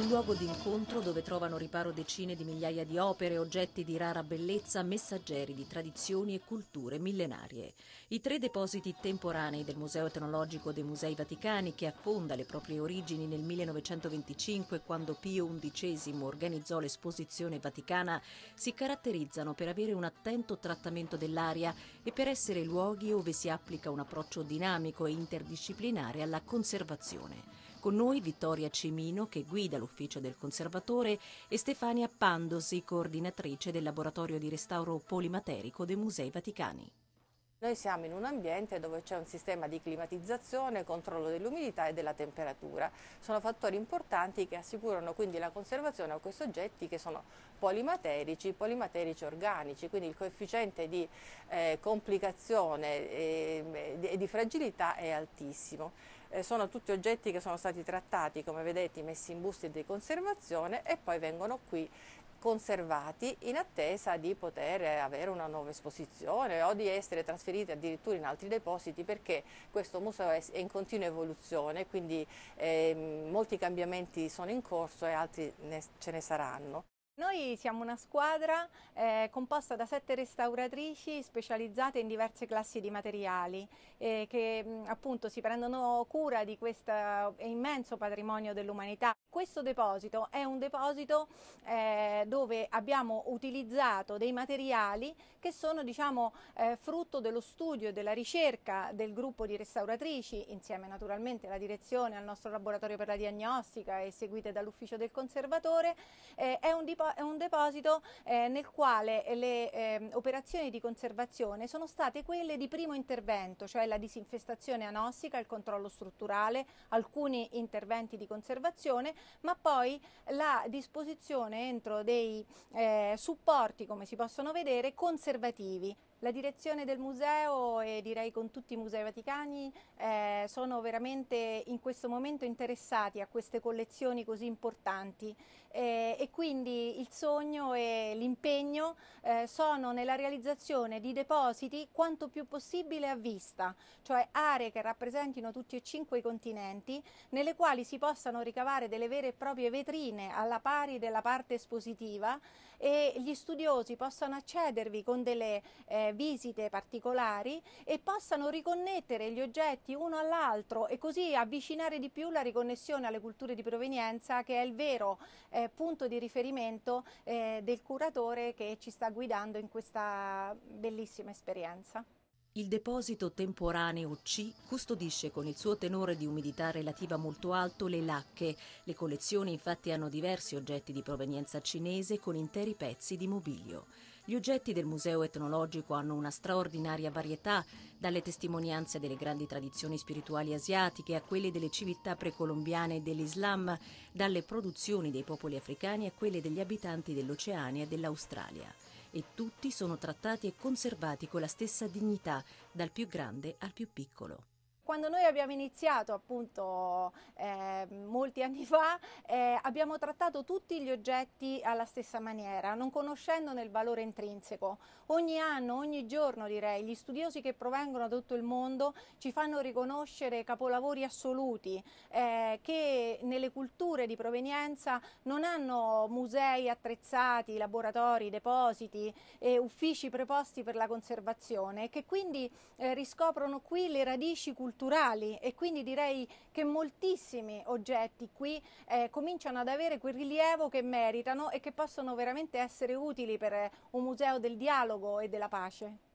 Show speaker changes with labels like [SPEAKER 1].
[SPEAKER 1] un luogo d'incontro dove trovano riparo decine di migliaia di opere, oggetti di rara bellezza, messaggeri di tradizioni e culture millenarie. I tre depositi temporanei del Museo etnologico dei Musei Vaticani, che affonda le proprie origini nel 1925 quando Pio XI organizzò l'esposizione vaticana, si caratterizzano per avere un attento trattamento dell'aria e per essere luoghi dove si applica un approccio dinamico e interdisciplinare alla conservazione. Con noi Vittoria Cimino, che guida l'ufficio del conservatore, e Stefania Pandosi, coordinatrice del laboratorio di restauro polimaterico dei Musei Vaticani.
[SPEAKER 2] Noi siamo in un ambiente dove c'è un sistema di climatizzazione, controllo dell'umidità e della temperatura. Sono fattori importanti che assicurano quindi la conservazione a questi oggetti che sono polimaterici, polimaterici organici, quindi il coefficiente di eh, complicazione ehm, e, e di fragilità è altissimo. Eh, sono tutti oggetti che sono stati trattati, come vedete, messi in busti di conservazione e poi vengono qui conservati in attesa di poter avere una nuova esposizione o di essere trasferiti addirittura in altri depositi perché questo museo è in continua evoluzione, quindi eh, molti cambiamenti sono in corso e altri ne, ce ne saranno.
[SPEAKER 3] Noi siamo una squadra eh, composta da sette restauratrici specializzate in diverse classi di materiali eh, che mm, appunto si prendono cura di questo eh, immenso patrimonio dell'umanità. Questo deposito è un deposito eh, dove abbiamo utilizzato dei materiali che sono diciamo, eh, frutto dello studio e della ricerca del gruppo di restauratrici insieme naturalmente alla direzione, al nostro laboratorio per la diagnostica e seguite dall'ufficio del conservatore. Eh, è un è un deposito eh, nel quale le eh, operazioni di conservazione sono state quelle di primo intervento, cioè la disinfestazione anossica, il controllo strutturale, alcuni interventi di conservazione, ma poi la disposizione entro dei eh, supporti, come si possono vedere, conservativi, la direzione del museo e direi con tutti i musei vaticani eh, sono veramente in questo momento interessati a queste collezioni così importanti eh, e quindi il sogno e l'impegno eh, sono nella realizzazione di depositi quanto più possibile a vista, cioè aree che rappresentino tutti e cinque i continenti nelle quali si possano ricavare delle vere e proprie vetrine alla pari della parte espositiva e gli studiosi possano accedervi con delle eh, visite particolari e possano riconnettere gli oggetti uno all'altro e così avvicinare di più la riconnessione alle culture di provenienza che è il vero eh, punto di riferimento eh, del curatore che ci sta guidando in questa bellissima esperienza.
[SPEAKER 1] Il deposito temporaneo C custodisce con il suo tenore di umidità relativa molto alto le lacche. Le collezioni infatti hanno diversi oggetti di provenienza cinese con interi pezzi di mobilio. Gli oggetti del Museo etnologico hanno una straordinaria varietà, dalle testimonianze delle grandi tradizioni spirituali asiatiche a quelle delle civiltà precolombiane e dell'Islam, dalle produzioni dei popoli africani a quelle degli abitanti dell'Oceania e dell'Australia e tutti sono trattati e conservati con la stessa dignità, dal più grande al più piccolo. Quando noi
[SPEAKER 3] abbiamo iniziato appunto eh, molti anni fa eh, abbiamo trattato tutti gli oggetti alla stessa maniera, non conoscendone il valore intrinseco. Ogni anno, ogni giorno direi, gli studiosi che provengono da tutto il mondo ci fanno riconoscere capolavori assoluti eh, che nelle culture di provenienza non hanno musei attrezzati, laboratori, depositi e uffici preposti per la conservazione e che quindi eh, riscoprono qui le radici culturali culturali e quindi direi che moltissimi oggetti qui eh, cominciano ad avere quel rilievo che meritano e che possono veramente essere utili per un museo del dialogo e della pace.